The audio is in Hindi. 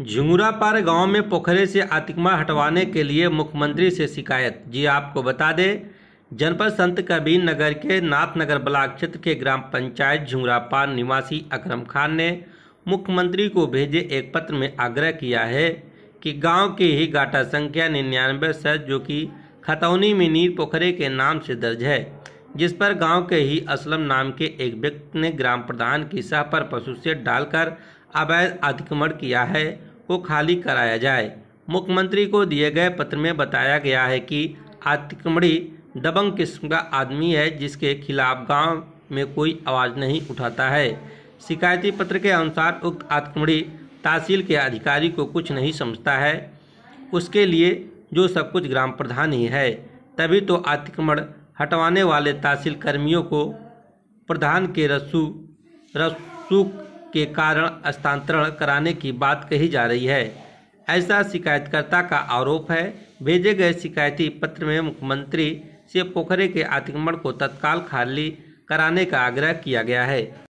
झुंगुरापार गांव में पोखरे से अतिक्रमण हटवाने के लिए मुख्यमंत्री से शिकायत जी आपको बता दें जनपद संत कबीर नगर के नाथनगर ब्लॉक क्षेत्र के ग्राम पंचायत झुंगरापार निवासी अकरम खान ने मुख्यमंत्री को भेजे एक पत्र में आग्रह किया है कि गांव के ही गाटा संख्या निन्यानवे सच जो कि खतौनी में नीर पोखरे के नाम से दर्ज है जिस पर गांव के ही असलम नाम के एक व्यक्ति ने ग्राम प्रधान की सह पर पशु से डालकर अवैध अतिक्रमण किया है को खाली कराया जाए मुख्यमंत्री को दिए गए पत्र में बताया गया है कि आतिकमढ़ी दबंग किस्म का आदमी है जिसके खिलाफ गांव में कोई आवाज़ नहीं उठाता है शिकायती पत्र के अनुसार उक्त आतिकमढ़ी तहसील के अधिकारी को कुछ नहीं समझता है उसके लिए जो सब कुछ ग्राम प्रधान ही है तभी तो अतिक्रमण हटवाने वाले तहसील कर्मियों को प्रधान के रसू रसूख के कारण स्थानांतरण कराने की बात कही जा रही है ऐसा शिकायतकर्ता का आरोप है भेजे गए शिकायती पत्र में मुख्यमंत्री से पोखरे के अतिक्रमण को तत्काल खाली कराने का आग्रह किया गया है